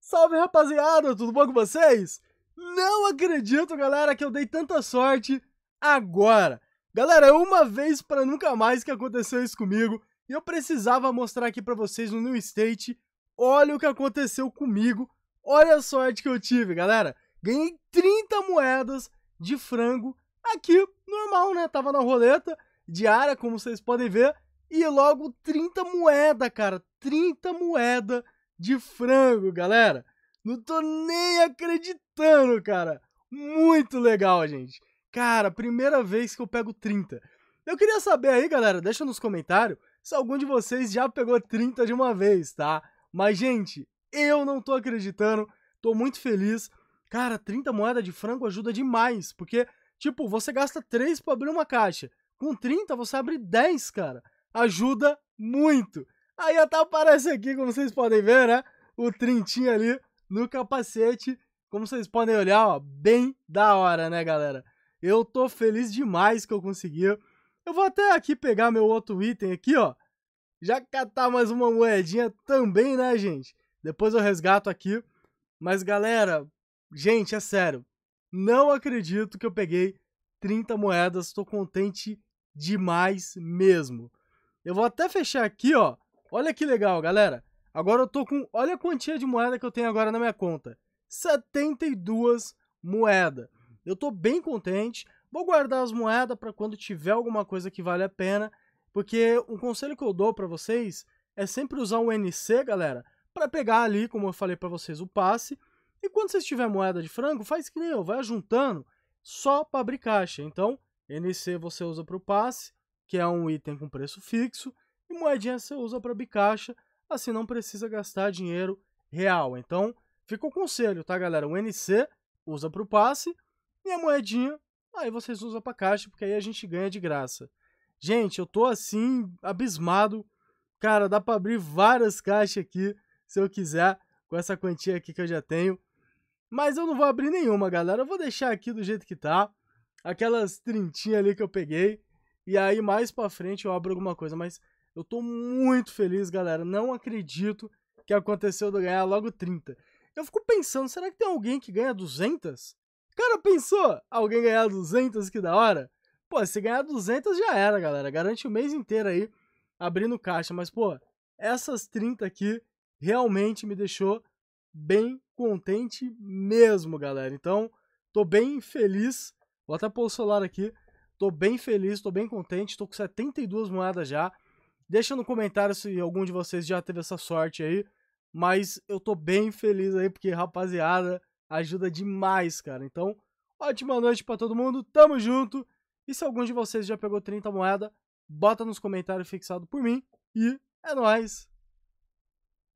Salve rapaziada, tudo bom com vocês? Não acredito, galera, que eu dei tanta sorte agora. Galera, é uma vez para nunca mais que aconteceu isso comigo e eu precisava mostrar aqui para vocês no New State. Olha o que aconteceu comigo, olha a sorte que eu tive, galera. Ganhei 30 moedas de frango Aqui, normal, né? Tava na roleta diária, como vocês podem ver, e logo 30 moeda, cara. 30 moeda de frango, galera. Não tô nem acreditando, cara. Muito legal, gente. Cara, primeira vez que eu pego 30. Eu queria saber aí, galera, deixa nos comentários se algum de vocês já pegou 30 de uma vez, tá? Mas, gente, eu não tô acreditando, tô muito feliz. Cara, 30 moedas de frango ajuda demais, porque Tipo, você gasta 3 para abrir uma caixa. Com 30 você abre 10, cara. Ajuda muito. Aí até aparece aqui, como vocês podem ver, né? O trintinho ali no capacete. Como vocês podem olhar, ó, bem da hora, né, galera? Eu tô feliz demais que eu consegui. Eu vou até aqui pegar meu outro item aqui, ó. Já catar mais uma moedinha também, né, gente? Depois eu resgato aqui. Mas, galera, gente, é sério. Não acredito que eu peguei 30 moedas, estou contente demais mesmo. Eu vou até fechar aqui, ó. Olha que legal, galera. Agora eu tô com, olha a quantia de moeda que eu tenho agora na minha conta. 72 moedas. Eu tô bem contente. Vou guardar as moedas para quando tiver alguma coisa que vale a pena, porque um conselho que eu dou para vocês é sempre usar o NC, galera, para pegar ali, como eu falei para vocês, o passe e quando você tiver moeda de frango, faz que nem eu, vai juntando só para abrir caixa. Então, NC você usa para o passe, que é um item com preço fixo, e moedinha você usa para abrir caixa, assim não precisa gastar dinheiro real. Então, fica o conselho, tá, galera? O NC usa para o passe e a moedinha aí vocês usam para caixa, porque aí a gente ganha de graça. Gente, eu tô assim abismado. Cara, dá para abrir várias caixas aqui se eu quiser com essa quantia aqui que eu já tenho. Mas eu não vou abrir nenhuma, galera. Eu vou deixar aqui do jeito que tá. Aquelas trintinhas ali que eu peguei. E aí, mais pra frente, eu abro alguma coisa. Mas eu tô muito feliz, galera. Não acredito que aconteceu de eu ganhar logo 30. Eu fico pensando, será que tem alguém que ganha 200? Cara, pensou? Alguém ganhar 200? Que da hora. Pô, se ganhar 200 já era, galera. Garante o mês inteiro aí abrindo caixa. Mas, pô, essas 30 aqui realmente me deixou bem contente mesmo, galera. Então, tô bem feliz. Vou até pôr o celular aqui. Tô bem feliz, tô bem contente. Tô com 72 moedas já. Deixa no comentário se algum de vocês já teve essa sorte aí. Mas eu tô bem feliz aí, porque, rapaziada, ajuda demais, cara. Então, ótima noite para todo mundo. Tamo junto. E se algum de vocês já pegou 30 moedas, bota nos comentários fixado por mim. E é nóis!